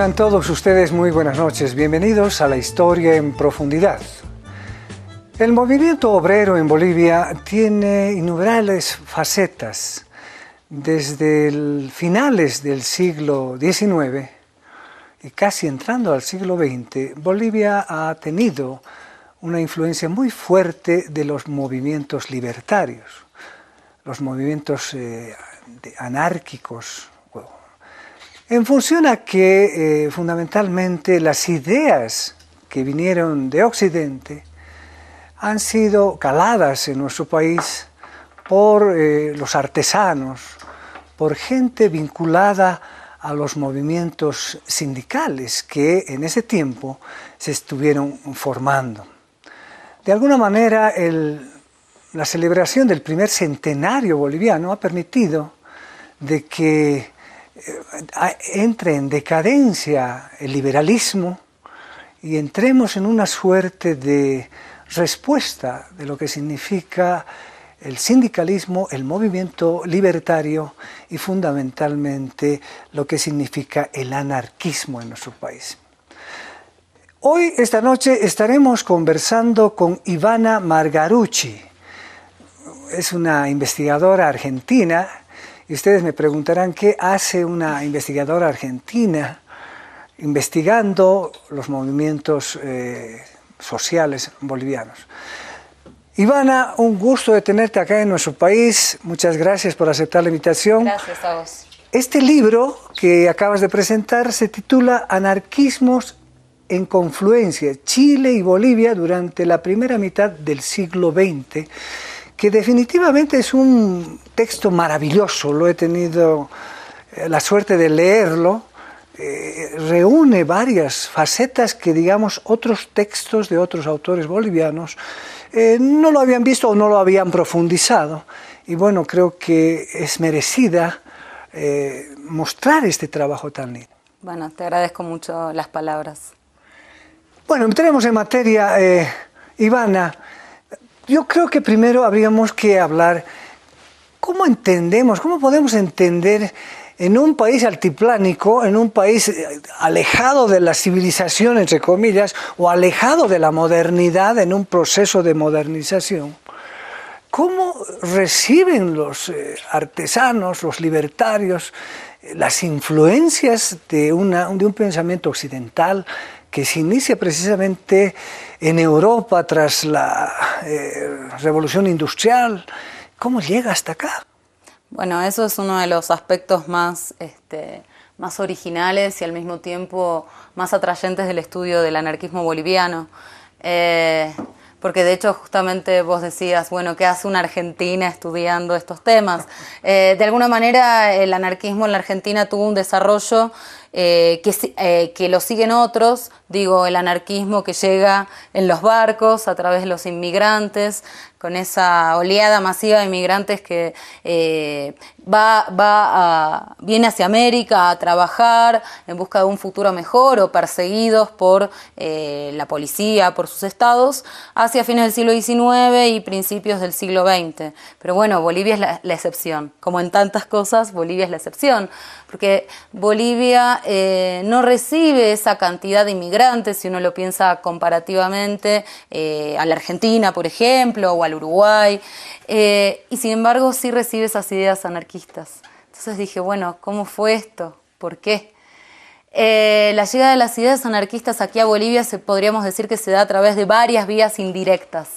a todos ustedes muy buenas noches, bienvenidos a la historia en profundidad. El movimiento obrero en Bolivia tiene innumerables facetas. Desde el finales del siglo XIX y casi entrando al siglo XX, Bolivia ha tenido una influencia muy fuerte de los movimientos libertarios, los movimientos eh, anárquicos, en función a que eh, fundamentalmente las ideas que vinieron de Occidente han sido caladas en nuestro país por eh, los artesanos, por gente vinculada a los movimientos sindicales que en ese tiempo se estuvieron formando. De alguna manera, la celebración del primer centenario boliviano ha permitido de que eh, entre en decadencia el liberalismo y entremos en una suerte de respuesta de lo que significa el sindicalismo, el movimiento libertario y fundamentalmente lo que significa el anarquismo en nuestro país. Hoy, esta noche, estaremos conversando con Ivana Margarucci. Es una investigadora argentina y ustedes me preguntarán qué hace una investigadora argentina investigando los movimientos eh, sociales bolivianos. Ivana, un gusto de tenerte acá en nuestro país. Muchas gracias por aceptar la invitación. Gracias a vos. Este libro que acabas de presentar se titula Anarquismos en confluencia, Chile y Bolivia durante la primera mitad del siglo XX que definitivamente es un texto maravilloso, lo he tenido eh, la suerte de leerlo, eh, reúne varias facetas que, digamos, otros textos de otros autores bolivianos eh, no lo habían visto o no lo habían profundizado. Y bueno, creo que es merecida mostrar este trabajo tan lindo. Bueno, te agradezco mucho las palabras. Bueno, entremos en materia, Ivana. Yo creo que primero habríamos que hablar cómo entendemos, cómo podemos entender en un país altiplánico, en un país eh, alejado de la civilización, entre comillas, o alejado de la modernidad, en un proceso de modernización, cómo reciben los eh, artesanos, los libertarios, eh, las influencias de, de un pensamiento occidental que se inicia precisamente en Europa tras la eh, revolución industrial. ¿Cómo llega hasta acá? Bueno, eso es uno de los aspectos más, este, más originales y al mismo tiempo más atrayentes del estudio del anarquismo boliviano. Eh, porque de hecho justamente vos decías, bueno, ¿qué hace una argentina estudiando estos temas? Eh, de alguna manera el anarquismo en la Argentina tuvo un desarrollo eh, eh, que, lo siguen otros, digo, el anarquismo que llega en los barcos a través de los inmigrantes, con esa oleada masiva de inmigrantes que eh, va, va viene hacia América a trabajar en busca de un futuro mejor o perseguidos por la policía, por sus estados, hacia fines del siglo XIX y principios del siglo XX. Pero bueno, Bolivia es la, la excepción. Como en tantas cosas, Bolivia es la excepción, porque Bolivia eh, no recibe esa cantidad de inmigrantes, si uno lo piensa comparativamente eh, a la Argentina, por ejemplo, o al Uruguay, eh, y sin embargo sí recibe esas ideas anarquistas. Entonces dije, bueno, ¿cómo fue esto? ¿Por qué? la llegada de las ideas anarquistas aquí a Bolivia se, podríamos decir que se da a través de varias vías indirectas.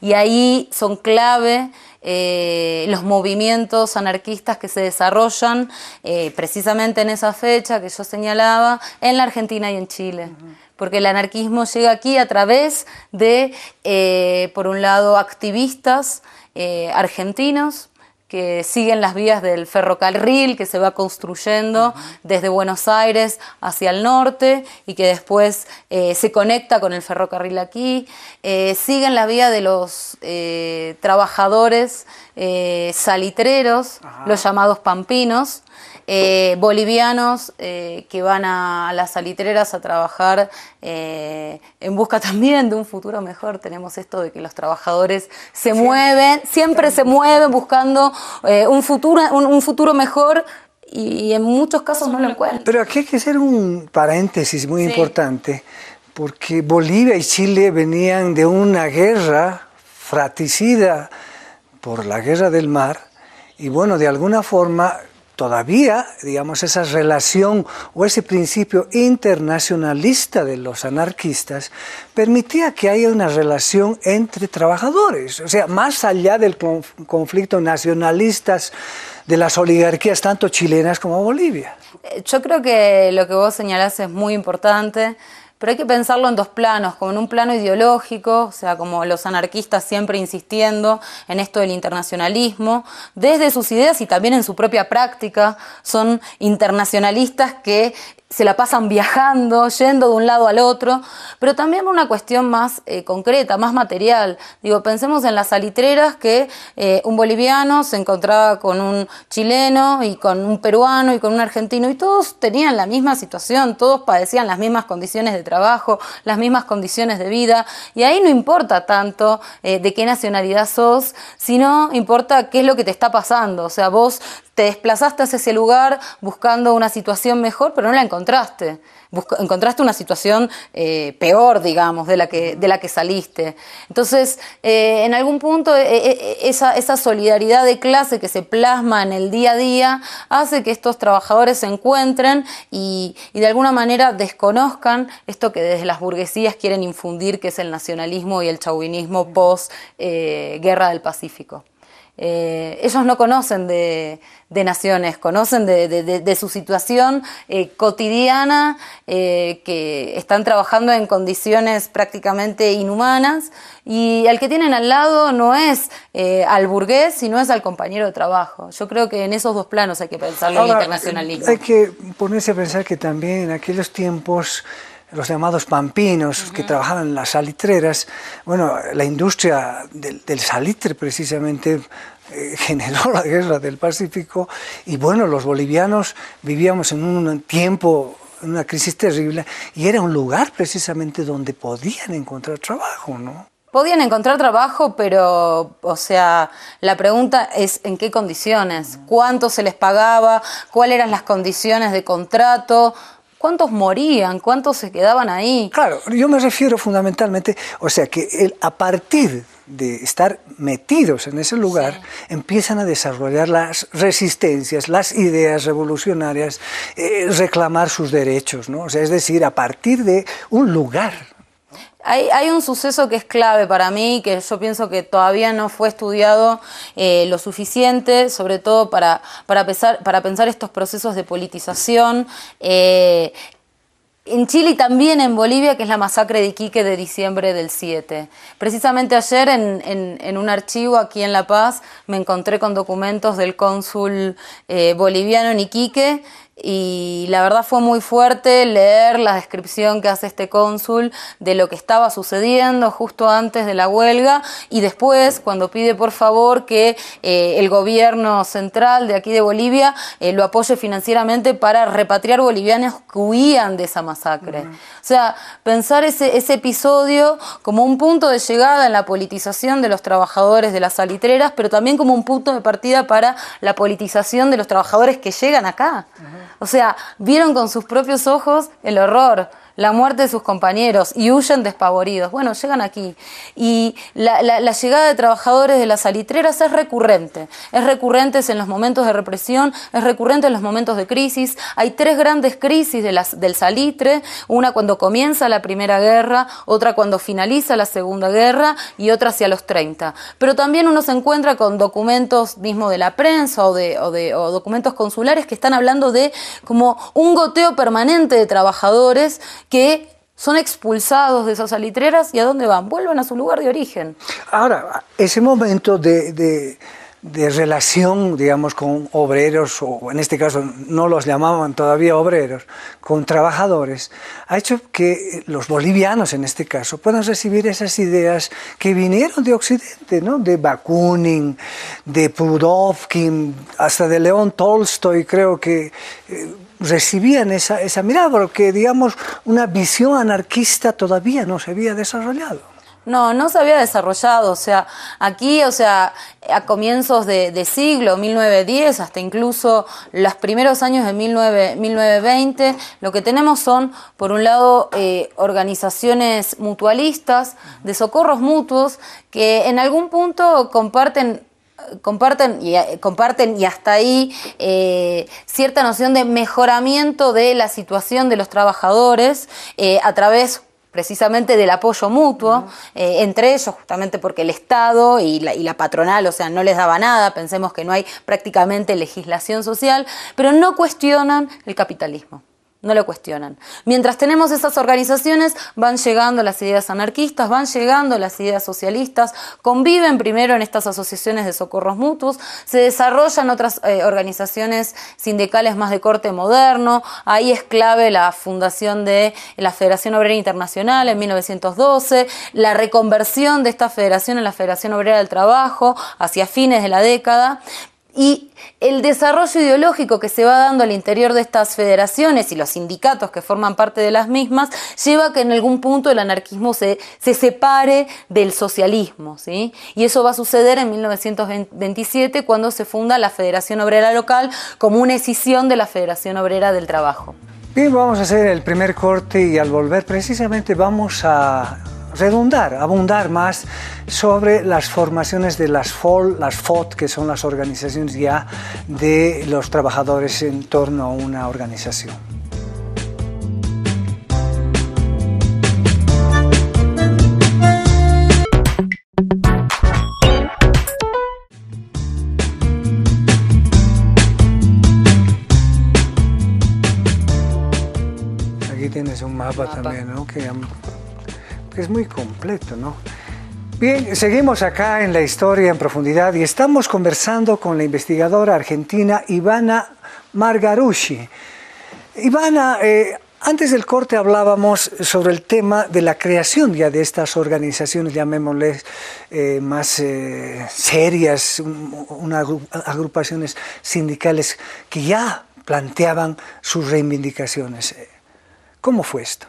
Y ahí son clave eh, los movimientos anarquistas que se desarrollan eh, precisamente en esa fecha que yo señalaba en la Argentina y en Chile. Porque el anarquismo llega aquí a través de, eh, por un lado, activistas argentinos, que siguen las vías del ferrocarril que se va construyendo desde Buenos Aires hacia el norte y que después eh, se conecta con el ferrocarril aquí. Eh, siguen la vía de los eh, trabajadores salitreros, los llamados pampinos, eh, bolivianos eh, que van a las salitreras a trabajar eh, en busca también de un futuro mejor. Tenemos esto de que los trabajadores se mueven, siempre se mueven buscando un, futuro, un, futuro mejor y, en muchos casos no lo encuentran. Pero aquí hay que hacer un paréntesis muy importante, porque Bolivia y Chile venían de una guerra fratricida por la guerra del mar, y bueno, de alguna forma todavía, digamos, esa relación o ese principio internacionalista de los anarquistas permitía que haya una relación entre trabajadores, o sea, más allá del conflicto nacionalista de las oligarquías tanto chilenas como bolivianas. Eh, yo creo que lo que vos señalás es muy importante pero hay que pensarlo en dos planos, como en un plano ideológico, o sea, como los anarquistas siempre insistiendo en esto del internacionalismo, desde sus ideas y también en su propia práctica, son internacionalistas que se la pasan viajando, yendo de un lado al otro, pero también una cuestión más eh, concreta, más material. Digo, pensemos en las alitreras que eh, un boliviano se encontraba con un chileno y con un peruano y con un argentino y todos tenían la misma situación, todos padecían las mismas condiciones de trabajo, las mismas condiciones de vida y ahí no importa tanto eh, de qué nacionalidad sos, sino importa qué es lo que te está pasando. O sea, vos te desplazaste a ese lugar buscando una situación mejor, pero no la encontraste. una situación eh, peor, digamos, de la que, de la que saliste. Entonces, eh, en algún punto, eh, esa, esa, solidaridad de clase que se plasma en el día a día hace que estos trabajadores se encuentren y, y de alguna manera desconozcan esto que desde las burguesías quieren infundir, que es el nacionalismo y el chauvinismo post-guerra del Pacífico. Eh, ellos no conocen de, naciones, conocen de, su situación eh, cotidiana, eh, que están trabajando en condiciones prácticamente inhumanas y al que tienen al lado no es al burgués, sino es al compañero de trabajo. Yo creo que en esos dos planos hay que pensar Ahora, en internacionalismo. Hay que ponerse a pensar que también en aquellos tiempos los llamados pampinos que trabajaban en las salitreras. Bueno, la industria del, salitre precisamente eh, generó la guerra del Pacífico y bueno, los bolivianos vivíamos en un tiempo en una crisis terrible y era un lugar precisamente donde podían encontrar trabajo, ¿no? Podían encontrar trabajo, pero, o sea, la pregunta es en qué condiciones, cuánto se les pagaba, cuáles eran las condiciones de contrato, ¿Cuántos morían? ¿Cuántos se quedaban ahí? Claro, yo me refiero fundamentalmente, o sea, que a partir de estar metidos en ese lugar, empiezan a desarrollar las resistencias, las ideas revolucionarias, eh, reclamar sus derechos, ¿no? O sea, es decir, a partir de un lugar hay, un suceso que es clave para mí, que yo pienso que todavía no fue estudiado eh, lo suficiente, sobre todo para, para, pensar estos procesos de politización. Eh, en Chile y también en Bolivia, que es la masacre de Iquique de diciembre del 7. Precisamente ayer en, un archivo aquí en La Paz me encontré con documentos del cónsul eh, boliviano en Iquique y la verdad fue muy fuerte leer la descripción que hace este cónsul de lo que estaba sucediendo justo antes de la huelga y después cuando pide por favor que eh, el gobierno central de aquí de Bolivia eh, lo apoye financieramente para repatriar bolivianos que huían de esa masacre. O sea, pensar ese, ese episodio como un punto de llegada en la politización de los trabajadores de las salitreras, pero también como un punto de partida para la politización de los trabajadores que llegan acá. O sea, vieron con sus propios ojos el horror, la muerte de sus compañeros y huyen despavoridos. Bueno, llegan aquí. Y la, llegada de trabajadores de las salitreras es recurrente. Es recurrente en los momentos de represión, es recurrente en los momentos de crisis. Hay tres grandes crisis de las, del salitre, una cuando comienza la Primera Guerra, otra cuando finaliza la Segunda Guerra y otra hacia los 30. Pero también uno se encuentra con documentos mismo de la prensa o, de, o documentos consulares que están hablando de como un goteo permanente de trabajadores que son expulsados de esas alitreras y a dónde van? Vuelven a su lugar de origen. Ahora, ese momento de, de, relación, digamos, con obreros, o en este caso no los llamaban todavía obreros, con trabajadores, ha hecho que los bolivianos, en este caso, puedan recibir esas ideas que vinieron de Occidente, ¿no? de Bakunin, de Pudovkin, hasta de León Tolstoy, creo que... Eh, recibían esa, esa mirada, porque digamos, una visión anarquista todavía no se había desarrollado. No, no se había desarrollado, o sea, aquí, o sea, a comienzos de, siglo, 1910, hasta incluso los primeros años de 1920, lo que tenemos son, por un lado, eh, organizaciones mutualistas, de socorros mutuos, que en algún punto comparten comparten y, eh, comparten y hasta ahí eh, cierta noción de mejoramiento de la situación de los trabajadores eh, a través precisamente del apoyo mutuo entre ellos, justamente porque el Estado y la, y la, patronal, o sea, no les daba nada, pensemos que no hay prácticamente legislación social, pero no cuestionan el capitalismo no lo cuestionan. Mientras tenemos esas organizaciones, van llegando las ideas anarquistas, van llegando las ideas socialistas, conviven primero en estas asociaciones de socorros mutuos, se desarrollan otras eh, organizaciones sindicales más de corte moderno, ahí es clave la fundación de la Federación Obrera Internacional en 1912, la reconversión de esta federación en la Federación Obrera del Trabajo hacia fines de la década, y el desarrollo ideológico que se va dando al interior de estas federaciones y los sindicatos que forman parte de las mismas lleva a que en algún punto el anarquismo se, separe del socialismo. ¿sí? Y eso va a suceder en 1927 cuando se funda la Federación Obrera Local como una escisión de la Federación Obrera del Trabajo. Bien, vamos a hacer el primer corte y al volver precisamente vamos a redundar, abundar más sobre las formaciones de las FOL, las FOT, que son las organizaciones ya de los trabajadores en torno a una organización. Aquí tienes un mapa, también, ¿no? es muy completo, ¿no? Bien, seguimos acá en la historia en profundidad y estamos conversando con la investigadora argentina Ivana Margarushi. Ivana, eh, antes del corte hablábamos sobre el tema de la creación ya de estas organizaciones, llamémosles eh, más eh, serias, agrupaciones sindicales que ya planteaban sus reivindicaciones. ¿Cómo fue esto?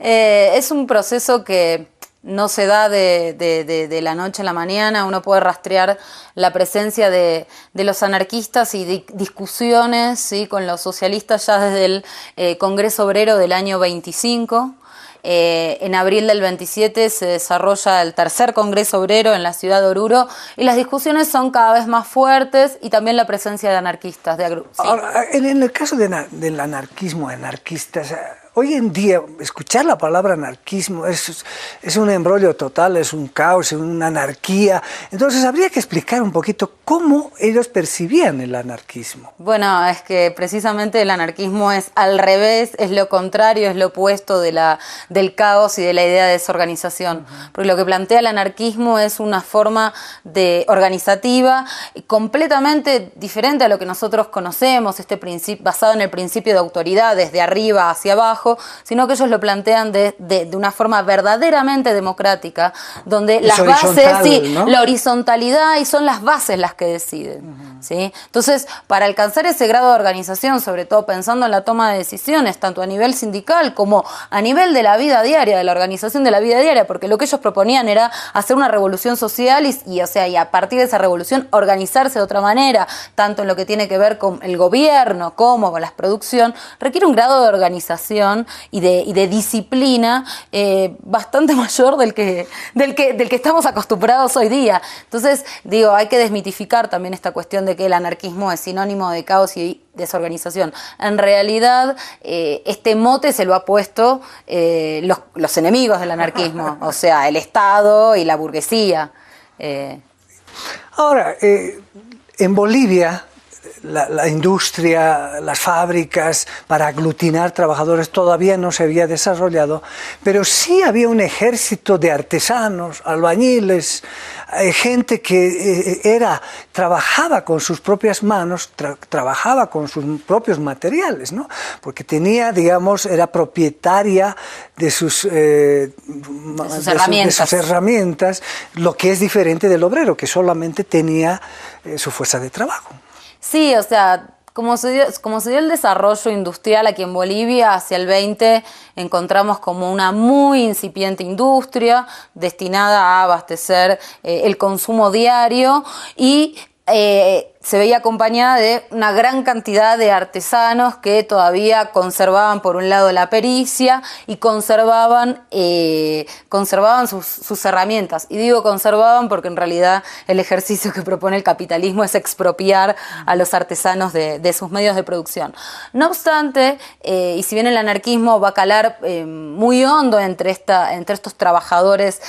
Eh, es un proceso que no se da de, la noche a la mañana, uno puede rastrear la presencia de, los anarquistas y discusiones con los socialistas ya desde el eh, Congreso Obrero del año 25. Eh, en abril del 27 se desarrolla el tercer Congreso Obrero en la ciudad de Oruro y las discusiones son cada vez más fuertes y también la presencia de anarquistas. De en el caso del anarquismo, anarquistas, Hoy en día, escuchar la palabra anarquismo es, es un embrollo total, es un caos, es una anarquía. Entonces, habría que explicar un poquito cómo ellos percibían el anarquismo. Bueno, es que precisamente el anarquismo es al revés, es lo contrario, es lo opuesto de la, del caos y de la idea de desorganización. Porque lo que plantea el anarquismo es una forma de organizativa completamente diferente a lo que nosotros conocemos, este basado en el principio de autoridad desde arriba hacia abajo sino que ellos lo plantean de, una forma verdaderamente democrática, donde las bases, y la horizontalidad y son las bases las que deciden. ¿sí? Entonces, para alcanzar ese grado de organización, sobre todo pensando en la toma de decisiones, tanto a nivel sindical como a nivel de la vida diaria, de la organización de la vida diaria, porque lo que ellos proponían era hacer una revolución social y, o sea, y a partir de esa revolución organizarse de otra manera, tanto en lo que tiene que ver con el gobierno como con la producción, requiere un grado de organización y de, disciplina eh, bastante mayor del que, del, que, estamos acostumbrados hoy día. Entonces, digo, hay que desmitificar también esta cuestión de que el anarquismo es sinónimo de caos y desorganización. En realidad, eh, este mote se lo ha puesto eh, los, enemigos del anarquismo, o sea, el Estado y la burguesía. Ahora, en Bolivia la, industria, las fábricas para aglutinar trabajadores todavía no se había desarrollado, pero sí había un ejército de artesanos, albañiles, eh, gente que eh, era, trabajaba con sus propias manos, trabajaba con sus propios materiales, porque tenía, digamos, era propietaria de eh, sus, herramientas. lo que es diferente del obrero, que solamente tenía su fuerza de trabajo. Sí, o sea, como se, dio, como se el desarrollo industrial aquí en Bolivia, hacia el 20 encontramos como una muy incipiente industria destinada a abastecer eh, el consumo diario y eh, se veía acompañada de una gran cantidad de artesanos que todavía conservaban por un lado la pericia y conservaban, eh, conservaban sus, herramientas. Y digo conservaban porque en realidad el ejercicio que propone el capitalismo es expropiar a los artesanos de, sus medios de producción. No obstante, eh, y si bien el anarquismo va a calar eh, muy hondo entre, esta, entre estos trabajadores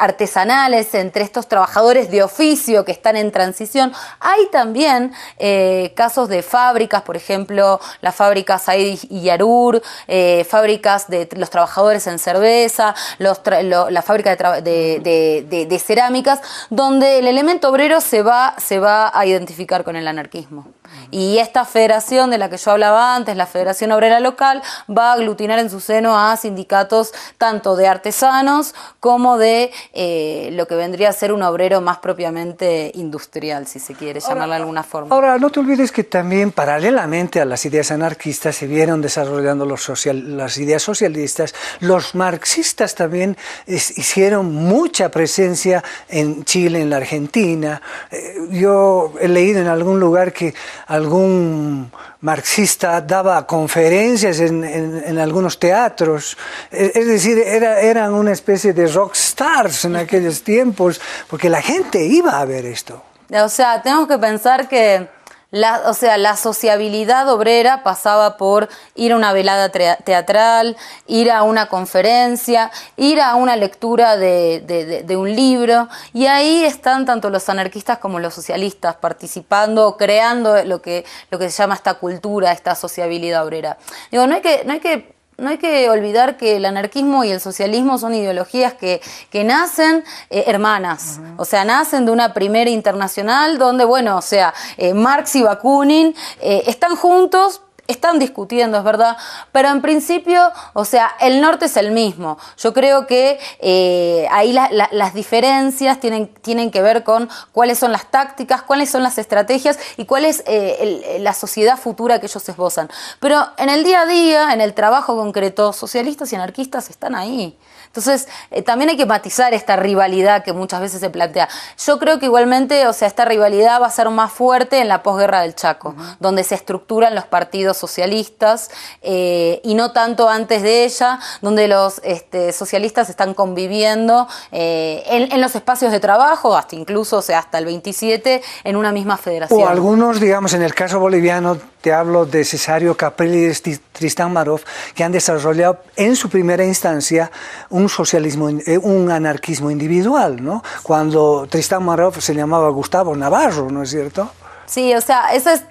artesanales, entre estos trabajadores de oficio que están en transición, hay también eh, casos de fábricas, por ejemplo, las fábricas Said y Yarur, eh, fábricas de los trabajadores en cerveza, los la fábrica de, cerámicas, donde el elemento obrero se va, se va a identificar con el anarquismo. Y esta federación de la que yo hablaba antes, la Federación Obrera Local, va a aglutinar en su seno a sindicatos tanto de artesanos como de eh, lo que vendría a ser un obrero más propiamente industrial, si se quiere llamar alguna forma. Ahora, no te olvides que también paralelamente a las ideas anarquistas se vieron desarrollando los las ideas socialistas, los marxistas también hicieron mucha presencia en Chile, en la Argentina. Eh, yo he leído en algún lugar que algún marxista daba conferencias en, algunos teatros. E, es decir, era, eran una especie de rock stars en aquellos tiempos, porque la gente iba a ver esto. O sea, tenemos que pensar que la, o sea, la sociabilidad obrera pasaba por ir a una velada teatral, ir a una conferencia, ir a una lectura de, un libro, y ahí están tanto los anarquistas como los socialistas participando, creando lo que, lo que se llama esta cultura, esta sociabilidad obrera. Digo, no hay que, no hay que no hay que olvidar que el anarquismo y el socialismo son ideologías que, que nacen eh, hermanas, o sea, nacen de una primera internacional donde, bueno, o sea, eh, Marx y Bakunin eh, están juntos, están discutiendo, es verdad, pero en principio, o sea, el norte es el mismo. Yo creo que eh, ahí las diferencias tienen, tienen que ver con cuáles son las tácticas, cuáles son las estrategias y cuál es eh, eh, la sociedad futura que ellos esbozan. Pero en el día a día, en el trabajo concreto, socialistas y anarquistas están ahí. Entonces, eh, también hay que matizar esta rivalidad que muchas veces se plantea. Yo creo que igualmente, o sea, esta rivalidad va a ser más fuerte en la posguerra del Chaco, donde se estructuran los partidos socialistas eh, y no tanto antes de ella, donde los este, socialistas están conviviendo eh, en, en, los espacios de trabajo, hasta incluso, o sea, hasta el 27, en una misma federación. O algunos, digamos, en el caso boliviano, hablo de Cesario Capelli y Tristán Marov, que han desarrollado en su primera instancia un socialismo, eh, un anarquismo individual, ¿no? Cuando Tristán Marov se llamaba Gustavo Navarro, ¿no es cierto? Sí, o sea, eso es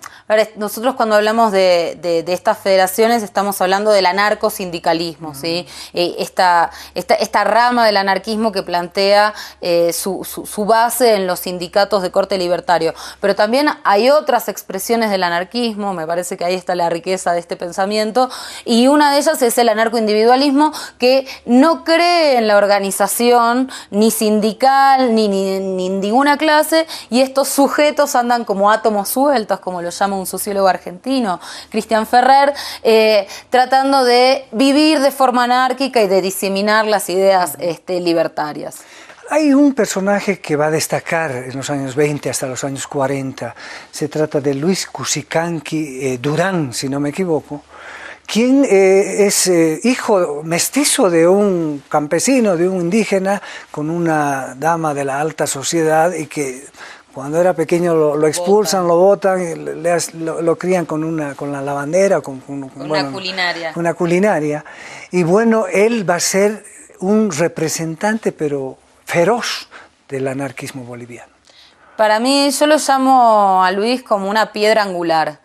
nosotros cuando hablamos de, estas federaciones estamos hablando del anarcosindicalismo, ¿sí? Eh, esta, rama del anarquismo que plantea eh, su, base en los sindicatos de corte libertario. Pero también hay otras expresiones del anarquismo, me parece que ahí está la riqueza de este pensamiento, y una de ellas es el anarcoindividualismo que no cree en la organización ni sindical ni, ni, ni ninguna clase y estos sujetos andan como átomos sueltos, como lo llaman un sociólogo argentino, Cristian Ferrer, eh, tratando de vivir de forma anárquica y de diseminar las ideas este, libertarias. Hay un personaje que va a destacar en los años 20 hasta los años 40. Se trata de Luis Cusicanqui eh, Durán, si no me equivoco, quien eh, es hijo mestizo de un campesino, de un indígena, con una dama de la alta sociedad y que cuando era pequeño lo, expulsan, lo botan, lo, crían con una con la lavandera, con, una culinaria. Una culinaria. Y bueno, él va a ser un representante, pero feroz, del anarquismo boliviano. Para mí, yo lo llamo a Luis como una piedra angular.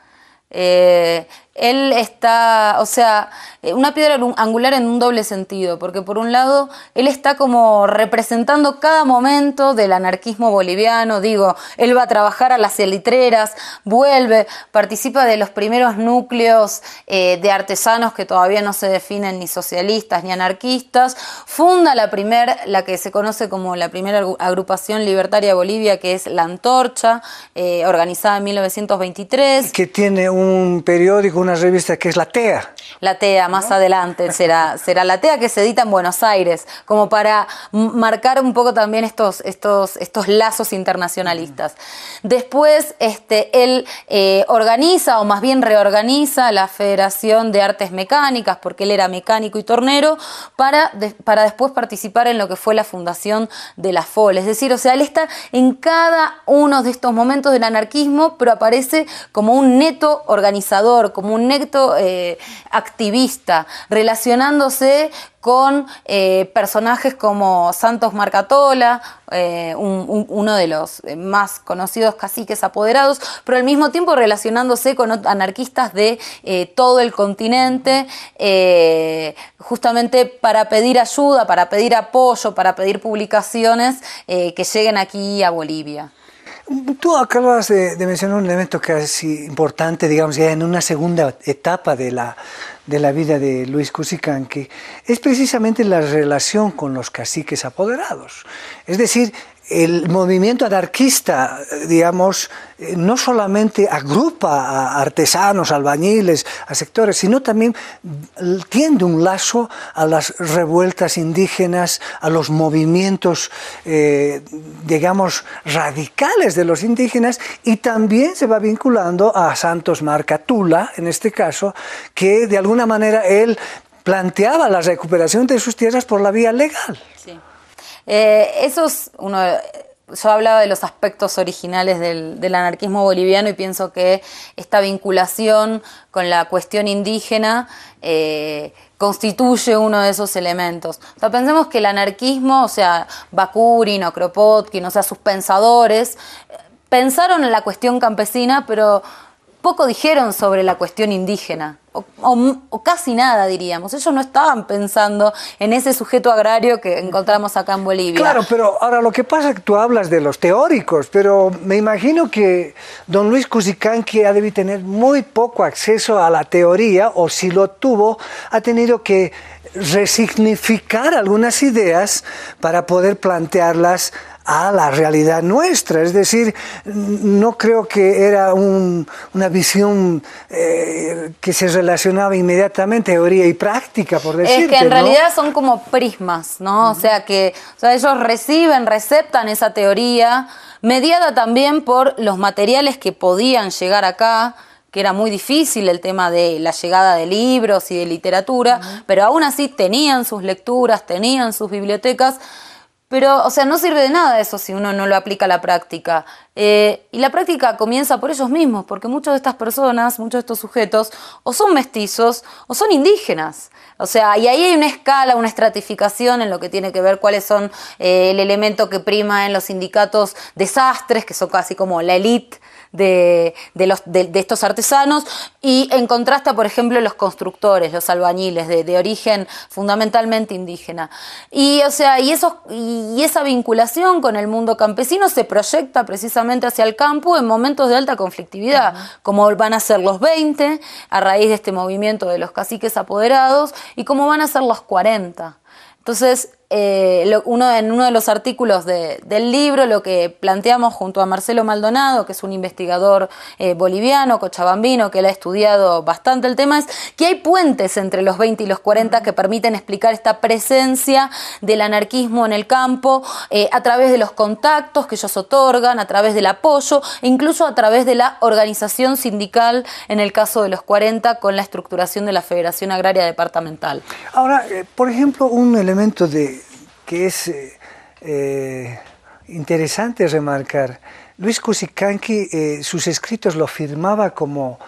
Eh, él está, o sea, eh, una piedra angular en un doble sentido, porque por un lado, él está como representando cada momento del anarquismo boliviano, digo, él va a trabajar a las elitreras, vuelve, participa de los primeros núcleos eh, de artesanos que todavía no se definen ni socialistas ni anarquistas, funda la primera, la que se conoce como la primera agrupación libertaria de Bolivia, que es La Antorcha, eh, organizada en 1923. Que tiene un periódico, una revista que es La TEA. La TEA, más adelante será, será La TEA que se edita en Buenos Aires, como para marcar un poco también estos, estos, estos lazos internacionalistas. Después, este, él eh, organiza, o más bien reorganiza, la Federación de Artes Mecánicas, porque él era mecánico y tornero, para, para después participar en lo que fue la fundación de la FOL. Es decir, o sea, él está en cada uno de estos momentos del anarquismo, pero aparece como un neto organizador, como un necto eh, activista, relacionándose con eh, personajes como Santos Marcatola, eh, uno de los más conocidos caciques apoderados, pero al mismo tiempo relacionándose con anarquistas de todo el continente, justamente para pedir ayuda, para pedir apoyo, para pedir publicaciones que lleguen aquí a Bolivia. Tú acabas de, mencionar un elemento que es importante, digamos, ya en una segunda etapa de la, de la vida de Luis Cusicán, que es precisamente la relación con los caciques apoderados. Es decir, el movimiento anarquista, digamos, eh, no solamente agrupa a artesanos, albañiles, a sectores, sino también tiende un lazo a las revueltas indígenas, a los movimientos, eh, digamos, radicales de los indígenas y también se va vinculando a Santos Marcatula, en este caso, que de alguna manera él planteaba la recuperación de sus tierras por la vía legal. Sí. Eh, eso es uno yo hablaba de los aspectos originales del, anarquismo boliviano y pienso que esta vinculación con la cuestión indígena eh, constituye uno de esos elementos. O sea, pensemos que el anarquismo, o sea, Bakurin o Kropotkin, o sea, sus pensadores, eh, pensaron en la cuestión campesina, pero poco dijeron sobre la cuestión indígena, o, casi nada diríamos. Ellos no estaban pensando en ese sujeto agrario que encontramos acá en Bolivia. Claro, pero ahora lo que pasa es que tú hablas de los teóricos, pero me imagino que don Luis que ha debido tener muy poco acceso a la teoría, o si lo tuvo, ha tenido que resignificar algunas ideas para poder plantearlas a la realidad nuestra. Es decir, no creo que era una visión eh, que se relacionaba inmediatamente teoría y práctica, por decirlo. Es que en realidad son como prismas, ¿no? O sea que ellos reciben, receptan esa teoría, mediada también por los materiales que podían llegar acá que era muy difícil el tema de la llegada de libros y de literatura, pero aún así tenían sus lecturas, tenían sus bibliotecas, pero, o sea, no sirve de nada eso si uno no lo aplica a la práctica. Eh, y la práctica comienza por ellos mismos, porque muchas de estas personas, muchos de estos sujetos, o son mestizos o son indígenas. O sea, y ahí hay una escala, una estratificación en lo que tiene que ver cuáles son eh, el elemento que prima en los sindicatos desastres, que son casi como la élite de, los, de, estos artesanos y en contraste, por ejemplo, los constructores, los albañiles de, origen fundamentalmente indígena. Y, o sea, y, y esa vinculación con el mundo campesino se proyecta precisamente hacia el campo en momentos de alta conflictividad, como van a ser los 20 a raíz de este movimiento de los caciques apoderados y como van a ser los 40. Entonces, eh, lo, uno, en uno de los artículos del libro, lo que planteamos junto a Marcelo Maldonado, que es un investigador eh, boliviano, cochabambino, que él ha estudiado bastante el tema, es que hay puentes entre los 20 y los 40 que permiten explicar esta presencia del anarquismo en el campo eh, a través de los contactos que ellos otorgan, a través del apoyo, e incluso a través de la organización sindical, en el caso de los 40, con la estructuración de la Federación Agraria Departamental. Ahora, por ejemplo, un elemento de que es eh, eh, interesante remarcar. Luis Cusicanqui, eh, sus escritos lo firmaba como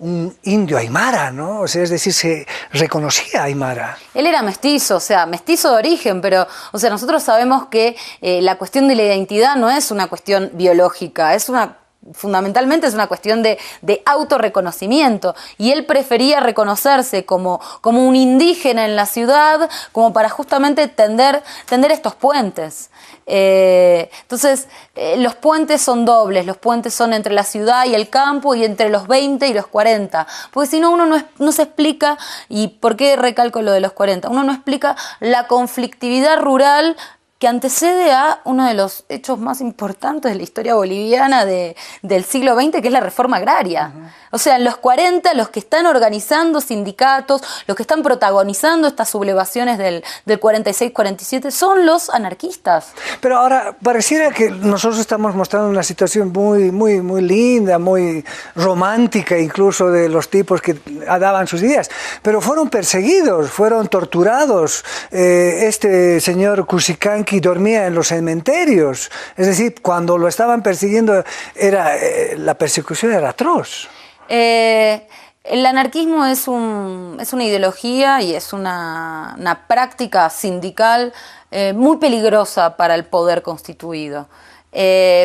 un indio aymara, ¿no? O sea, es decir, se reconocía aymara. Él era mestizo, o sea, mestizo de origen, pero, o sea, nosotros sabemos que la cuestión de la identidad no es una cuestión biológica, es una fundamentalmente es una cuestión de, de autorreconocimiento y él prefería reconocerse como, como, un indígena en la ciudad como para justamente tender, estos puentes. Eh, entonces, eh, los puentes son dobles, los puentes son entre la ciudad y el campo y entre los 20 y los 40, porque si no uno no, no se explica, y por qué recalco lo de los 40, uno no explica la conflictividad rural que antecede a uno de los hechos más importantes de la historia boliviana del siglo XX, que es la reforma agraria. O sea, en los 40, los que están organizando sindicatos, los que están protagonizando estas sublevaciones del, del 46-47, son los anarquistas. Pero ahora, pareciera que nosotros estamos mostrando una situación muy, muy, muy linda, muy romántica incluso de los tipos que daban sus ideas, pero fueron perseguidos, fueron torturados. Eh, este señor que y dormía en los cementerios. Es decir, cuando lo estaban persiguiendo, era, eh, la persecución era atroz. Eh, el anarquismo es, un, es una ideología y es una, una práctica sindical eh, muy peligrosa para el poder constituido.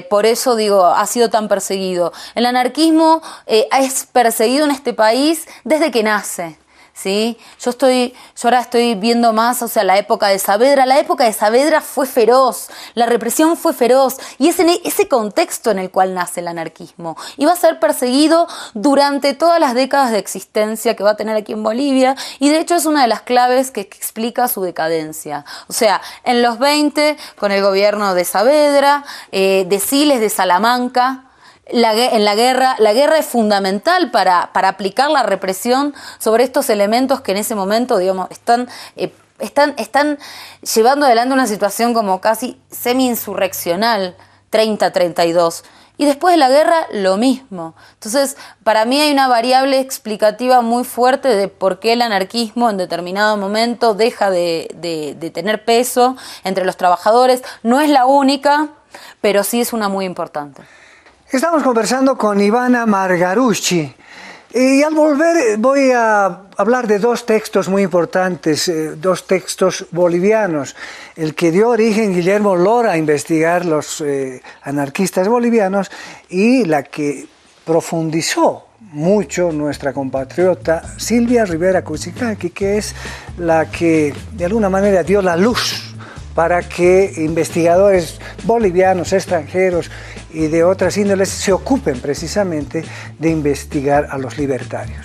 por eso digo, ha sido tan perseguido. El anarquismo es perseguido en este país desde que nace. ¿sí? Yo estoy, yo ahora estoy viendo más, o sea, la época de Saavedra. La época de Saavedra fue feroz, la represión fue feroz, y es en e, ese contexto en el cual nace el anarquismo. Y va a ser perseguido durante todas las décadas de existencia que va a tener aquí en Bolivia, y de hecho es una de las claves que explica su decadencia. O sea, en los 20, con el gobierno de Saavedra, eh, de Siles, de Salamanca, la, en la guerra. La guerra es fundamental para, aplicar la represión sobre estos elementos que en ese momento, digamos, están... Eh, llevando adelante una situación como casi semi-insurreccional, 30-32. Y después de la guerra, lo mismo. Entonces, para mí hay una variable explicativa muy fuerte de por qué el anarquismo en determinado momento deja de tener peso entre los trabajadores. No es la única, pero sí es una muy importante. Estamos conversando con Ivana Margarucci. Y al volver eh, voy a hablar de dos textos muy importantes, eh, dos textos bolivianos. El que dio origen Guillermo Lora a investigar los eh, anarquistas bolivianos y la que profundizó mucho nuestra compatriota Silvia Rivera Cuchicaqui, que es la que de alguna manera dio la luz para que investigadores bolivianos, extranjeros, y de otras índoles se ocupen precisamente de investigar a los libertarios.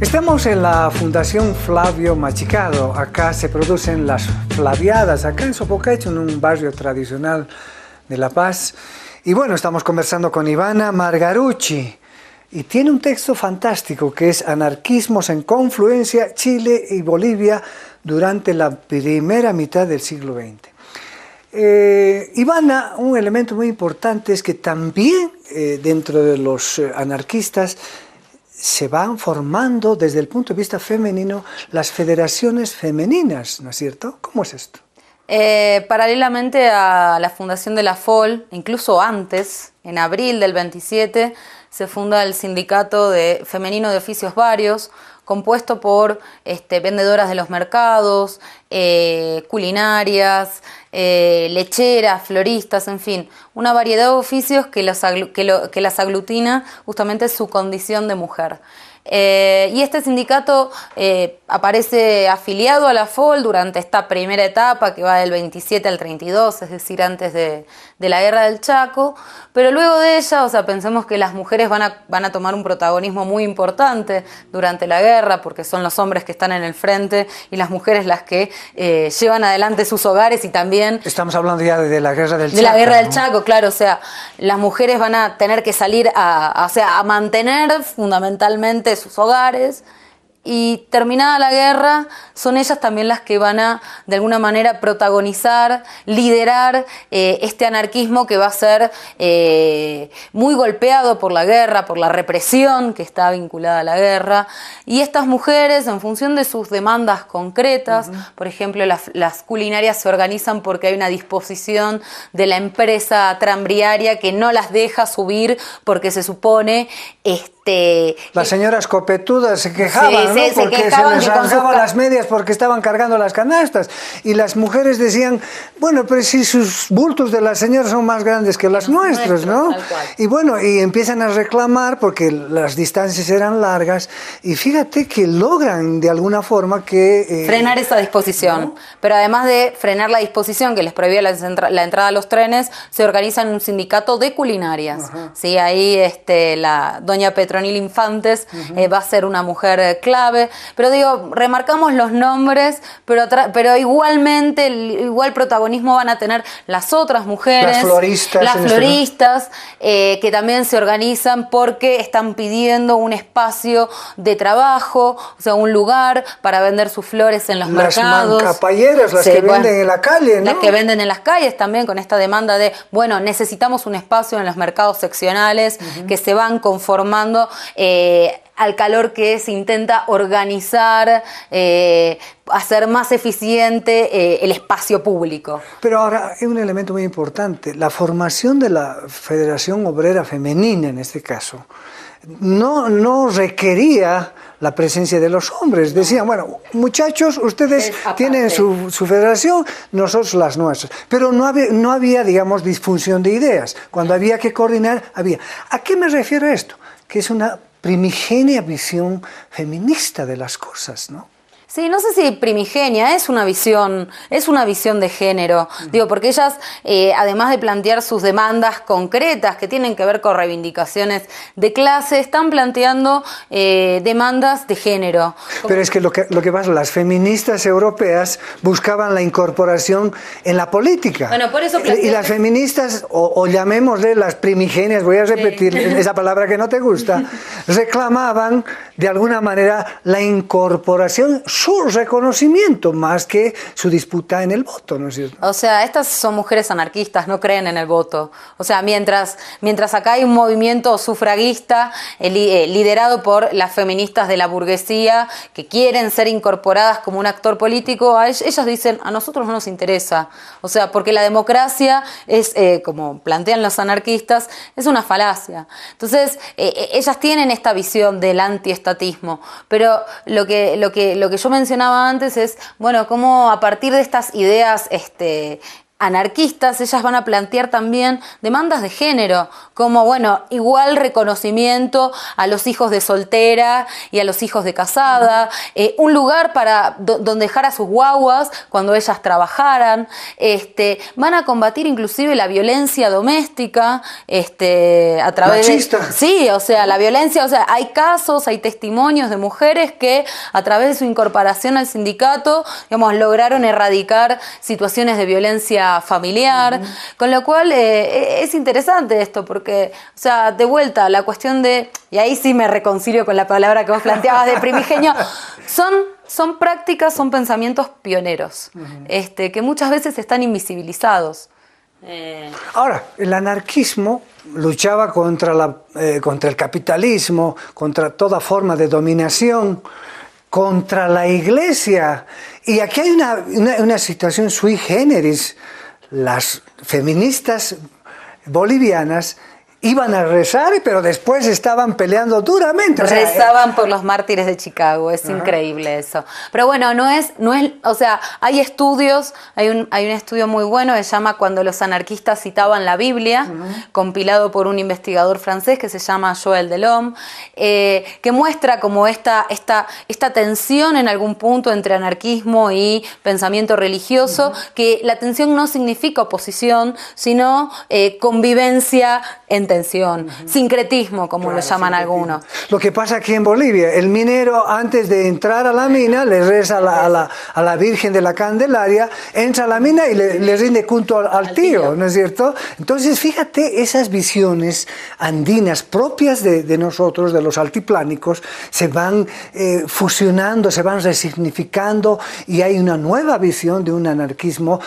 Estamos en la Fundación Flavio Machicado. Acá se producen las flaviadas, acá en Sopocacho, en un barrio tradicional de La Paz. Y bueno, estamos conversando con Ivana Margarucci y tiene un texto fantástico que es Anarquismos en confluencia Chile y Bolivia durante la primera mitad del siglo XX. Eh, Ivana, un elemento muy importante es que también eh, dentro de los eh, anarquistas se van formando desde el punto de vista femenino las federaciones femeninas, ¿no es cierto? ¿Cómo es esto? Eh, paralelamente a la fundación de la FOL, incluso antes, en abril del 27, se funda el Sindicato de Femenino de Oficios Varios, compuesto por este, vendedoras de los mercados, eh, culinarias, eh, lecheras, floristas, en fin, una variedad de oficios que las aglutina justamente su condición de mujer. Eh, y este sindicato eh, aparece afiliado a la FOL durante esta primera etapa que va del 27 al 32, es decir, antes de, la guerra del Chaco, pero luego de ella, o sea, pensemos que las mujeres van a, van a tomar un protagonismo muy importante durante la guerra porque son los hombres que están en el frente y las mujeres las que eh, llevan adelante sus hogares y también... Estamos hablando ya de, la guerra del Chaco. De la guerra del Chaco, claro, o sea, las mujeres van a tener que salir a mantener fundamentalmente sus hogares y terminada la guerra, son ellas también las que van a, de alguna manera, protagonizar, liderar eh, este anarquismo que va a ser eh, muy golpeado por la guerra, por la represión que está vinculada a la guerra. Y estas mujeres, en función de sus demandas concretas, por ejemplo, las, culinarias se organizan porque hay una disposición de la empresa trambriaria que no las deja subir porque se supone... Este, este, las eh, señoras copetudas se quejaban, porque se, quejaban las medias porque estaban cargando las canastas. Y las mujeres decían, bueno, pero si sus bultos de las señoras son más grandes que las nuestras, ¿no? Y bueno, y empiezan a reclamar porque las distancias eran largas. Y fíjate que logran de alguna forma que... Eh, frenar esa disposición. Pero además de frenar la disposición que les prohibía la, entrada a los trenes, se organizan un sindicato de culinarias. Sí, ahí este, la doña Petro ni Infantes eh, va a ser una mujer eh, clave. Pero digo, remarcamos los nombres, pero, pero igualmente, igual protagonismo van a tener las otras mujeres. Las floristas. Las este floristas, eh, que también se organizan porque están pidiendo un espacio de trabajo, o sea, un lugar para vender sus flores en los mercados. Las mancapalleras, las que venden en la calle, ¿no? Las que venden en las calles también, con esta demanda de, bueno, necesitamos un espacio en los mercados seccionales que se van conformando eh, al calor que se intenta organizar, eh, hacer más eficiente eh, el espacio público. Pero ahora hay un elemento muy importante, la formación de la Federación Obrera Femenina en este caso. No, no requería la presencia de los hombres. Decían, bueno, muchachos, ustedes tienen su, federación, nosotros las nuestras. Pero no había, no había, digamos, disfunción de ideas. Cuando había que coordinar, había. ¿A qué me refiero esto? que es una primigenia visión feminista de las cosas, ¿no? Sí, no sé si primigenia es una visión, es una visión de género. Digo, porque ellas, eh, además de plantear sus demandas concretas que tienen que ver con reivindicaciones de clase, están planteando eh, demandas de género. Pero es que lo que lo que pasa, las feministas europeas buscaban la incorporación en la política. Bueno, por eso y las feministas, o, llamémosle las primigenias, voy a repetir esa palabra que no te gusta, reclamaban de alguna manera la incorporación su reconocimiento más que su disputa en el voto, ¿no es cierto? O sea, estas son mujeres anarquistas, no creen en el voto. O sea, mientras, mientras acá hay un movimiento sufragista eh, liderado por las feministas de la burguesía que quieren ser incorporadas como un actor político, ellas, dicen, a nosotros no nos interesa. O sea, porque la democracia es, eh, como plantean los anarquistas, es una falacia. Entonces, eh, ellas tienen esta visión del antiestatismo, pero lo que, lo que, lo que yo mencionaba antes es, bueno, como a partir de estas ideas este, anarquistas, ellas van a plantear también demandas de género, como, bueno, igual reconocimiento a los hijos de soltera y a los hijos de casada, eh, un lugar para donde dejar a sus guaguas cuando ellas trabajaran, este, van a combatir inclusive la violencia doméstica, este, a través de... Sí, o sea, la violencia, o sea, hay casos, hay testimonios de mujeres que a través de su incorporación al sindicato, digamos, lograron erradicar situaciones de violencia familiar, con lo cual eh, e-, es interesante esto, porque, o sea, de vuelta, la cuestión de, y ahí sí me reconcilio con la palabra que vos planteabas de primigenio, son, son prácticas, son pensamientos pioneros, este, que muchas veces están invisibilizados. Eh. Ahora, el anarquismo luchaba contra, la, eh, contra el capitalismo, contra toda forma de dominación, contra la iglesia y aquí hay una, situación sui generis. Las feministas bolivianas iban a rezar, pero después estaban peleando duramente. Rezaban eh, por los mártires de Chicago, es increíble eso. Pero bueno, no es, no es, o sea, hay estudios, hay un, hay un estudio muy bueno que se llama Cuando los anarquistas citaban la Biblia, compilado por un investigador francés que se llama Joel Delhomme, eh, que muestra como esta, esta, esta tensión en algún punto entre anarquismo y pensamiento religioso, que la tensión no significa oposición, sino eh, convivencia entre intención, sincretismo, como lo llaman algunos. Lo que pasa aquí en Bolivia, el minero antes de entrar a la mina le reza a la, Virgen de la Candelaria, entra a la mina y le, rinde culto al, tío, ¿no es cierto? Entonces, fíjate, esas visiones andinas propias de, nosotros, de los altiplánicos, se van eh, fusionando, se van resignificando y hay una nueva visión de un anarquismo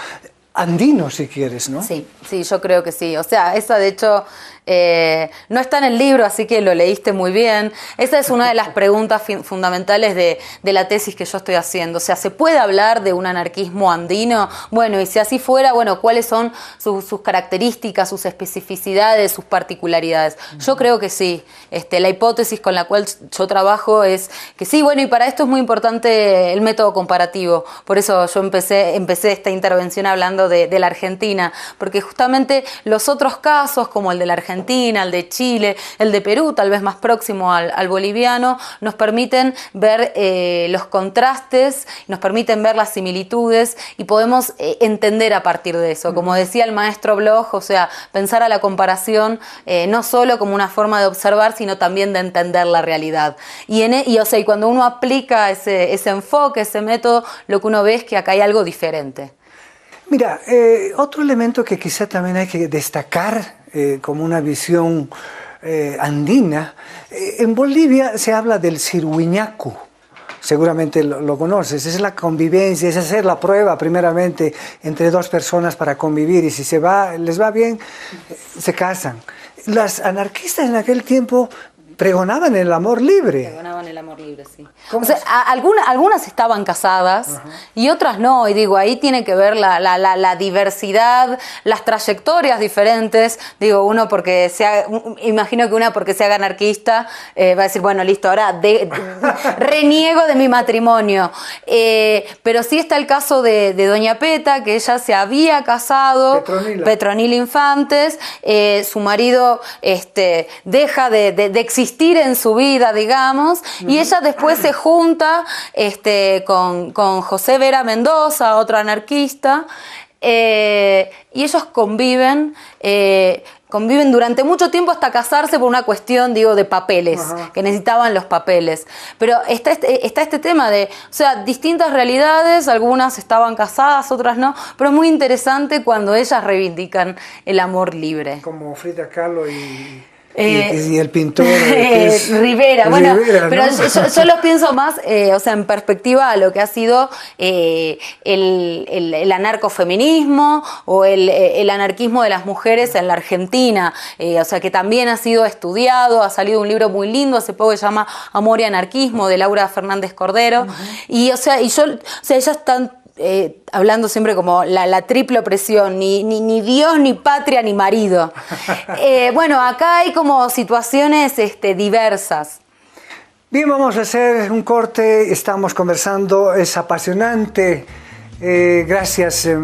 andino, si quieres, ¿no? Sí, sí, yo creo que sí. O sea, eso de hecho eh, no está en el libro, así que lo leíste muy bien. Esa es una de las preguntas fundamentales de, la tesis que yo estoy haciendo. O sea, ¿se puede hablar de un anarquismo andino? Bueno, y si así fuera, bueno, ¿cuáles son sus características, sus especificidades, sus particularidades? Yo creo que sí. Este, la hipótesis con la cual yo trabajo es que sí, bueno, y para esto es muy importante el método comparativo. Por eso yo empecé, esta intervención hablando de la Argentina, porque justamente los otros casos, como el de la Argentina, Argentina, el de Chile, el de Perú, tal vez más próximo al, boliviano, nos permiten ver eh, los contrastes, nos permiten ver las similitudes y podemos eh, entender a partir de eso. Como decía el maestro Bloch, o sea, pensar a la comparación eh, no solo como una forma de observar, sino también de entender la realidad. Y, e, cuando uno aplica ese enfoque, ese método, lo que uno ve es que acá hay algo diferente. Mira, eh, otro elemento que quizá también hay que destacar eh, como una visión eh, andina, en Bolivia se habla del ciruñacu seguramente lo, lo, conoces, es la convivencia, es hacer la prueba primeramente entre dos personas para convivir y si se va, les va bien, se casan. Las anarquistas en aquel tiempo Pregonaban el amor libre. Pregonaban el amor libre, sí. algunas estaban casadas y otras no. Y digo, ahí tiene que ver la, diversidad, las trayectorias diferentes. Digo, uno porque sea, imagino que una porque sea anarquista eh, va a decir, bueno, listo, ahora reniego de mi matrimonio. Eh, pero sí está el caso de, Doña Peta, que ella se había casado, Petronil Infantes, eh, su marido este, deja de existir en su vida, digamos, y ella después se junta este, con, José Vera Mendoza, otro anarquista, eh, y ellos conviven. Eh, conviven durante mucho tiempo hasta casarse por una cuestión, digo, de papeles, que necesitaban los papeles. Pero está este, está este tema de, o sea, distintas realidades, algunas estaban casadas, otras no, pero es muy interesante cuando ellas reivindican el amor libre. Como Frida Kahlo y eh, y, el pintor Rivera, bueno, pero yo, lo pienso más, eh, o sea, en perspectiva a lo que ha sido eh, el, el, anarcofeminismo o el, anarquismo de las mujeres en la Argentina, o sea, que también ha sido estudiado, ha salido un libro muy lindo hace poco que se llama Amor y Anarquismo de Laura Fernández Cordero, y o sea, y yo, ellas están eh, hablando siempre como la, triple opresión, ni, Dios, ni patria, ni marido. Eh, bueno, acá hay como situaciones este, diversas. Bien, vamos a hacer un corte, estamos conversando, es apasionante eh, gracias, eh,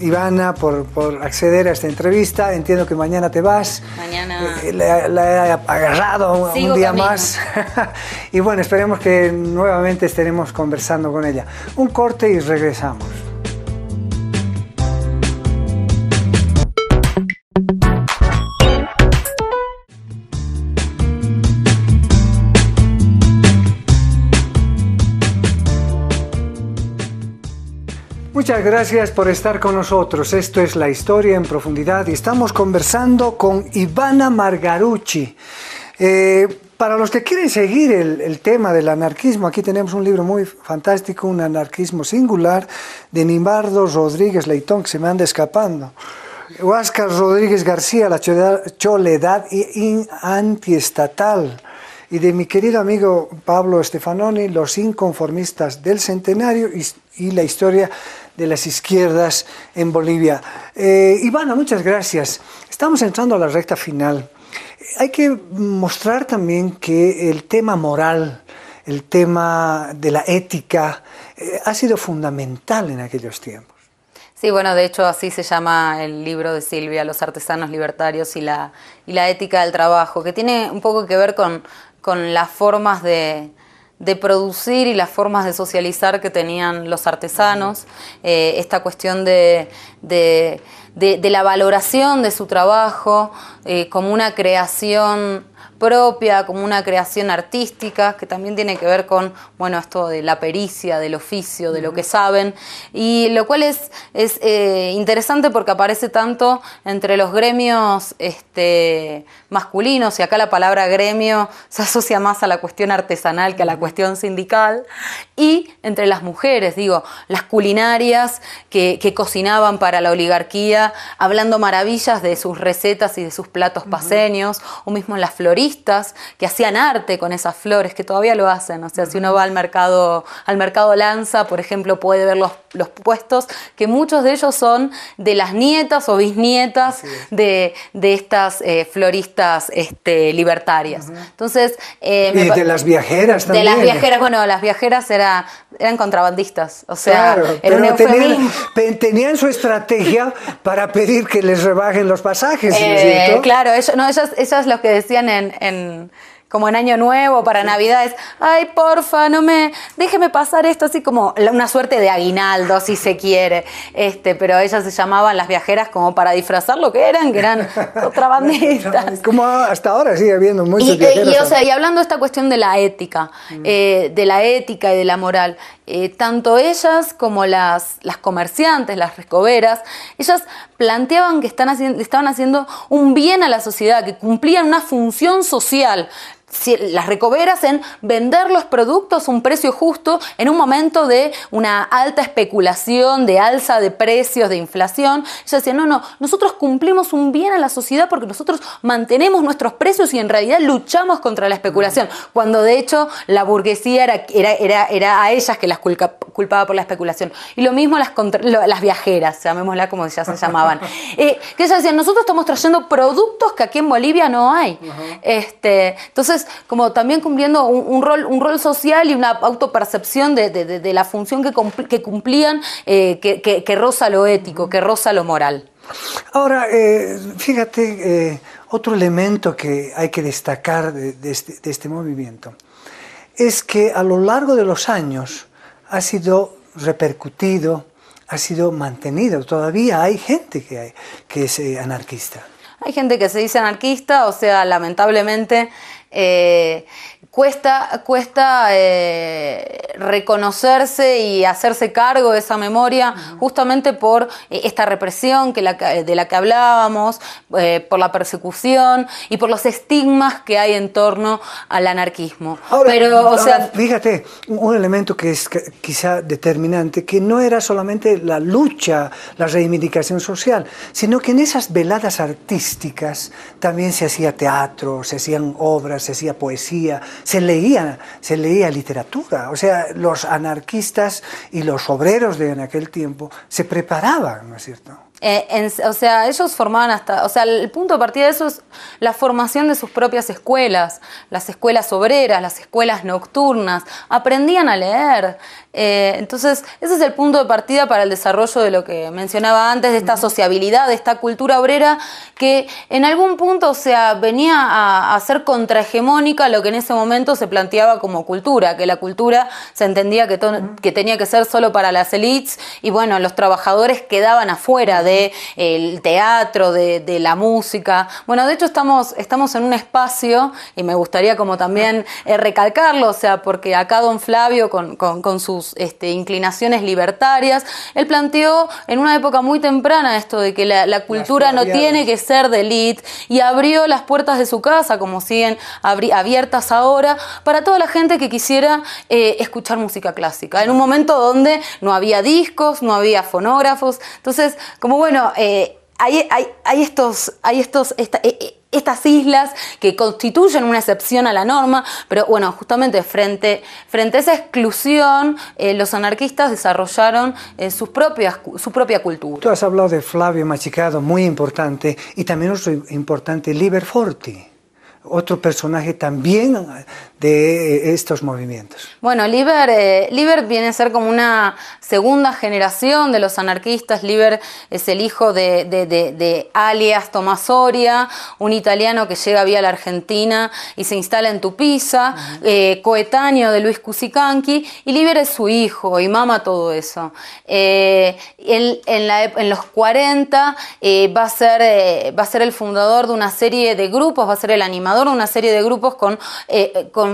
Ivana, por, acceder a esta entrevista. Entiendo que mañana te vas. Mañana. Eh, la, he agarrado un día más. y bueno, esperemos que nuevamente estemos conversando con ella. Un corte y regresamos. Muchas gracias por estar con nosotros. Esto es La Historia en Profundidad y estamos conversando con Ivana Margarucci. Eh, para los que quieren seguir el, tema del anarquismo, aquí tenemos un libro muy fantástico, Un anarquismo singular, de Nimbardo Rodríguez Leitón, que se me anda escapando. Huáscar Rodríguez García, La Choledad y Antiestatal y de mi querido amigo Pablo Stefanoni, Los inconformistas del centenario y, y la historia de las izquierdas en Bolivia. Eh, Ivana, muchas gracias. Estamos entrando a la recta final. Hay que mostrar también que el tema moral, el tema de la ética, eh, ha sido fundamental en aquellos tiempos. Sí, bueno, de hecho así se llama el libro de Silvia, Los artesanos libertarios y la, y la ética del trabajo, que tiene un poco que ver con, con las formas de, de producir y las formas de socializar que tenían los artesanos, eh, esta cuestión de, la valoración de su trabajo eh, como una creación propia, como una creación artística, que también tiene que ver con, bueno, esto de la pericia, del oficio, de lo que saben, y lo cual es, es eh, interesante porque aparece tanto entre los gremios este, masculinos y acá la palabra gremio se asocia más a la cuestión artesanal que a la cuestión sindical, y entre las mujeres, digo, las culinarias que, cocinaban para la oligarquía, hablando maravillas de sus recetas y de sus platos paseños, o mismo las floristas que hacían arte con esas flores, que todavía lo hacen, o sea, si uno va al mercado, al mercado Lanza, por ejemplo, puede ver los, puestos, que muchos de ellos son de las nietas o bisnietas de, estas eh, floristas este, libertarias. Entonces. Eh, y de las viajeras también. De las viajeras, bueno, las viajeras era, eran contrabandistas. O sea, tenían, su estrategia para pedir que les rebajen los pasajes. Eh, es Claro, ellas, lo que decían en como en Año Nuevo, para Navidades, ay, porfa, no me, déjeme pasar esto, así como una suerte de aguinaldo, si se quiere. Este, pero ellas se llamaban las viajeras como para disfrazar lo que eran, que eran contrabandistas. como hasta ahora sigue habiendo muchos y, eh, Y, o sea, y hablando de esta cuestión de la ética, mm. eh, de la ética y de la moral, eh, tanto ellas como las, las comerciantes, las rescoberas... ellas planteaban que están estaban haciendo un bien a la sociedad, que cumplían una función social las recoberas en vender los productos a un precio justo en un momento de una alta especulación, de alza de precios, de inflación. ellas decía, no, no, nosotros cumplimos un bien a la sociedad porque nosotros mantenemos nuestros precios y en realidad luchamos contra la especulación, mm. cuando de hecho la burguesía era, era, era, era a ellas que las culpaba por la especulación. Y lo mismo las, las viajeras, llamémosla como ya se llamaban, eh, que ellas decían, nosotros estamos trayendo productos que aquí en Bolivia no hay. este, entonces, como también cumpliendo un, rol, un rol social y una autopercepción de, de, la función que, que cumplían, eh, que, que, lo ético, que rosa lo moral. Ahora, eh, fíjate, eh, otro elemento que hay que destacar de, este, de este movimiento es que a lo largo de los años ha sido repercutido, ha sido mantenido. Todavía hay gente que, hay, que es anarquista. Hay gente que se dice anarquista, o sea, lamentablemente eh, cuesta, cuesta eh, reconocerse y hacerse cargo de esa memoria justamente por eh, esta represión que eh, de la que hablábamos, por la persecución y por los estigmas que hay en torno al anarquismo. Pero, fíjate, un elemento que es quizá determinante, que no era solamente la lucha, la reivindicación social, sino que en esas veladas artísticas también se hacía teatro, se hacían obras, se hacía poesía, se leía, se leía literatura, o sea, los anarquistas y los obreros de en aquel tiempo se preparaban, ¿no es cierto? Eh, o sea, ellos formaban hasta, o sea, el punto de partida de eso es la formación de sus propias escuelas, las escuelas obreras, las escuelas nocturnas, aprendían a leer. Eh, entonces, ese es el punto de partida para el desarrollo de lo que mencionaba antes, de esta sociabilidad, de esta cultura obrera, que en algún punto, o sea, venía a, ser contrahegemónica lo que en ese momento se planteaba como cultura, que la cultura se entendía que, que tenía que ser solo para las elites y bueno, los trabajadores quedaban afuera de el teatro, de, la música. Bueno, de hecho estamos, estamos en un espacio, y me gustaría como también eh, recalcarlo, o sea, porque acá don Flavio, con, sus este, inclinaciones libertarias, él planteó en una época muy temprana esto de que la, cultura no tiene que ser de élite y abrió las puertas de su casa, como siguen abiertas ahora, para toda la gente que quisiera eh, escuchar música clásica, en un momento donde no había discos, no había fonógrafos, entonces como bueno, eh, hay, estos, hay estos, eh, eh, estas islas que constituyen una excepción a la norma, pero bueno, justamente frente, frente a esa exclusión, los anarquistas desarrollaron sus propias, su propia cultura. Tú has hablado de Flavio Machicado, muy importante, y también otro importante, Liber otro personaje también de eh, estos movimientos. Bueno, eh, Liber, viene a ser como una segunda generación de los anarquistas. Liber es el hijo de, alias Tomás Soria, un italiano que llega vía la Argentina y se instala en Tupiza, eh, coetáneo de Luis Cusicanqui, y Liber es su hijo y mama todo eso. él, en, los 40 va, a ser, va a ser el fundador de una serie de grupos, va a ser el animador de una serie de grupos con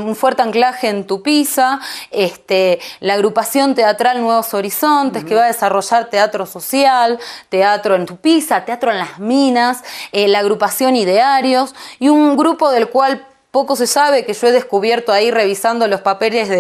un fuerte anclaje en Tupiza, este, la agrupación teatral Nuevos Horizontes, que va a desarrollar teatro social, teatro en Tupiza, teatro en las minas, eh, la agrupación Idearios y un grupo del cual poco se sabe que yo he descubierto ahí revisando los papeles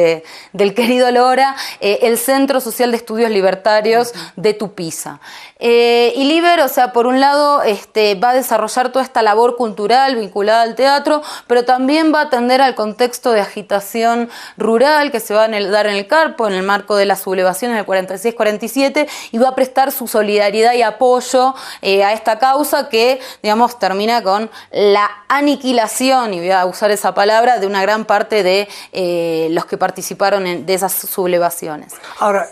del querido Lora, eh, el Centro Social de Estudios Libertarios de Tupiza. Eh, y Liber, o sea, por un lado este, va a desarrollar toda esta labor cultural vinculada al teatro, pero también va a atender al contexto de agitación rural que se va a dar en el Carpo, en el marco de las sublevaciones del 46-47, y va a prestar su solidaridad y apoyo eh, a esta causa que, digamos, termina con la aniquilación, y voy a usar esa palabra, de una gran parte de eh, los que participaron de esas sublevaciones. Ahora,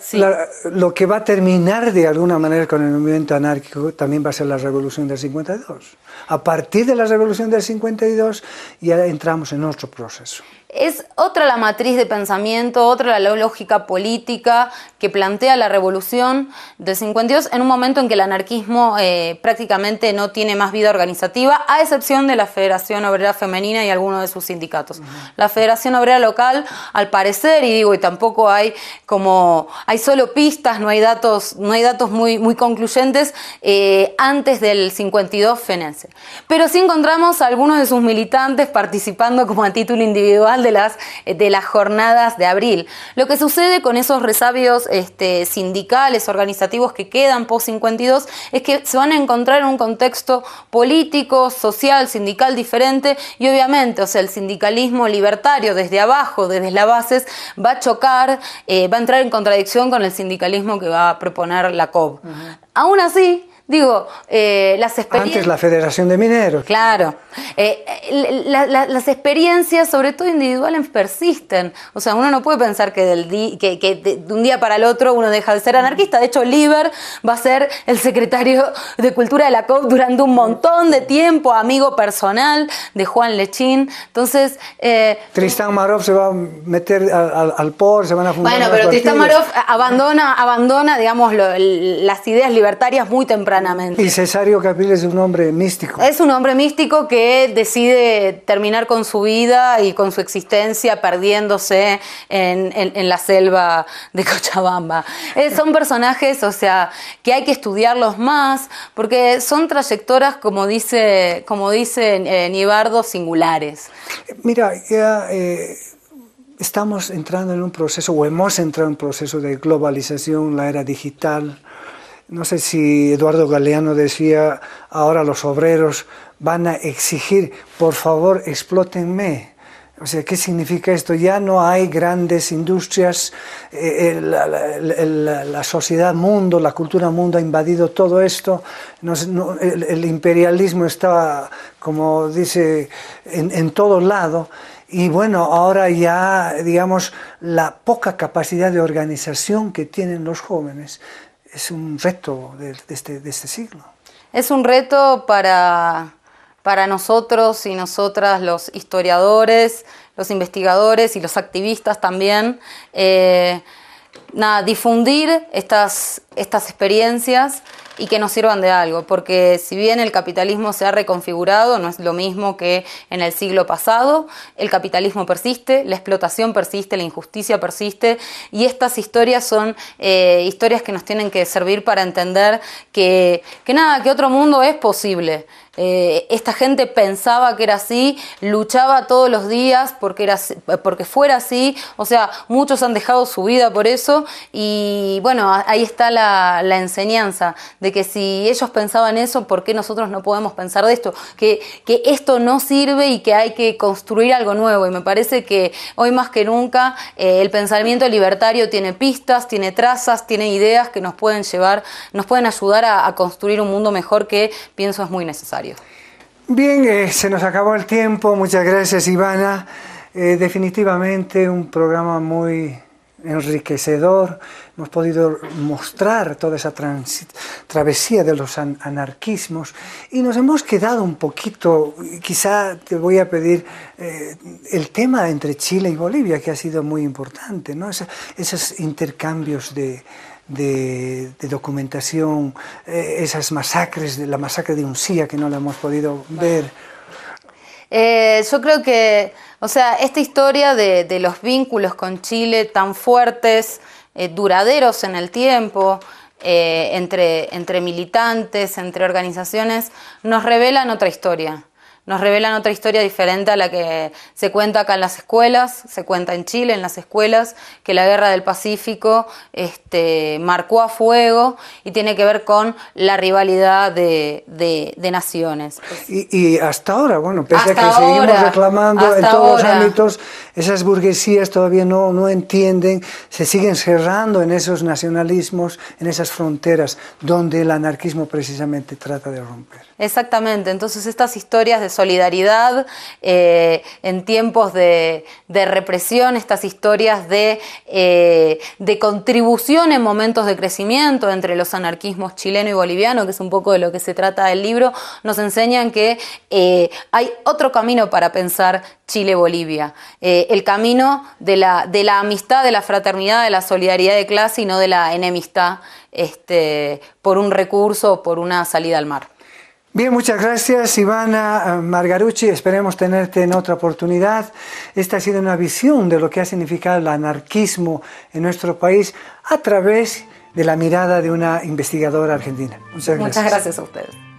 lo que va a terminar de alguna manera con el movimiento anárquico también va a ser la revolución del 52. A partir de la revolución del 52 ya entramos en otro proceso. Es otra la matriz de pensamiento, otra la lógica política que plantea la revolución del 52 en un momento en que el anarquismo eh, prácticamente no tiene más vida organizativa, a excepción de la Federación Obrera Femenina y algunos de sus sindicatos. La Federación Obrera Local, al parecer, y digo, y tampoco hay como, hay solo pistas, no hay datos, no hay datos muy, concluyentes, eh, antes del 52 FENES. Pero sí encontramos a algunos de sus militantes participando como a título individual de las, eh, de las jornadas de abril. Lo que sucede con esos resabios este, sindicales, organizativos que quedan post-52, es que se van a encontrar en un contexto político, social, sindical diferente y obviamente, o sea, el sindicalismo libertario desde abajo, desde las bases, va a chocar, eh, va a entrar en contradicción con el sindicalismo que va a proponer la COB. Aún así, Digo, eh, las experiencias... Antes la Federación de Mineros. Claro. Eh, las experiencias, sobre todo individuales, persisten. O sea, uno no puede pensar que, del que, de, un día para el otro uno deja de ser anarquista. De hecho, liber va a ser el secretario de Cultura de la COP durante un montón de tiempo, amigo personal de Juan Lechín. Entonces... Eh, Tristán Marov se va a meter al, POR, se van a fundar... Bueno, pero Tristán Marov abandona, abandona digamos, las ideas libertarias muy temprano y Cesario Capil es un hombre místico. Es un hombre místico que decide terminar con su vida y con su existencia perdiéndose en, la selva de Cochabamba. Eh, son personajes, o sea, que hay que estudiarlos más porque son trayectoras como dice, como eh, Nibardo, singulares. Mira, ya... Eh, estamos entrando en un proceso, o hemos entrado en un proceso de globalización, la era digital, no sé si Eduardo Galeano decía, ahora los obreros van a exigir, por favor, explótenme. O sea, ¿qué significa esto? Ya no hay grandes industrias, eh, eh, la, sociedad mundo, la cultura mundo ha invadido todo esto, el, imperialismo está, como dice, en, en todo lado. Y bueno, ahora ya, digamos, la poca capacidad de organización que tienen los jóvenes es un reto este, de, este, siglo. Es un reto para, nosotros y nosotras, los historiadores, los investigadores y los activistas también, eh, difundir estas, estas experiencias y que nos sirvan de algo, porque si bien el capitalismo se ha reconfigurado, no es lo mismo que en el siglo pasado, el capitalismo persiste, la explotación persiste, la injusticia persiste, y estas historias son eh, historias que nos tienen que servir para entender que, que nada, que otro mundo es posible. Eh, esta gente pensaba que era así, luchaba todos los días porque, era, porque fuera así, o sea, muchos han dejado su vida por eso y bueno, ahí está la, enseñanza de que si ellos pensaban eso, ¿por qué nosotros no podemos pensar de esto? Que, esto no sirve y que hay que construir algo nuevo y me parece que hoy más que nunca eh, el pensamiento libertario tiene pistas, tiene trazas, tiene ideas que nos pueden llevar, nos pueden ayudar a construir un mundo mejor que pienso es muy necesario. Bien, eh, se nos acabó el tiempo. Muchas gracias, Ivana. Eh, definitivamente un programa muy enriquecedor. Hemos podido mostrar toda esa travesía de los anarquismos y nos hemos quedado un poquito, quizá te voy a pedir eh, el tema entre Chile y Bolivia, que ha sido muy importante, ¿no? esos intercambios de, de, documentación, eh, esas masacres, de la masacre de Uncía que no la hemos podido ver. Eh, yo creo que, o sea, esta historia de, los vínculos con Chile tan fuertes, eh, duraderos en el tiempo, entre, entre militantes, entre organizaciones, nos revelan otra historia nos revelan otra historia diferente a la que se cuenta acá en las escuelas, se cuenta en Chile, en las escuelas, que la guerra del Pacífico este, marcó a fuego y tiene que ver con la rivalidad de, de, naciones. Y, hasta ahora, bueno, pese a que seguimos reclamando en todos los ámbitos, esas burguesías todavía no, no entienden, se siguen cerrando en esos nacionalismos, en esas fronteras donde el anarquismo precisamente trata de romper. Exactamente, entonces estas historias de solidaridad, eh, en tiempos de, represión, estas historias eh, de, contribución en momentos de crecimiento entre los anarquismos chileno y boliviano, que es un poco de lo que se trata el libro, nos enseñan que eh, hay otro camino para pensar Chile-Bolivia, el camino de la, de la amistad, de la fraternidad, de la solidaridad de clase y no de la enemistad este, por un recurso o por una salida al mar. Bien, muchas gracias Ivana eh, Margarucci, esperemos tenerte en otra oportunidad. Esta ha sido una visión de lo que ha significado el anarquismo en nuestro país a través de la mirada de una investigadora argentina. Muchas gracias. Muchas gracias a ustedes.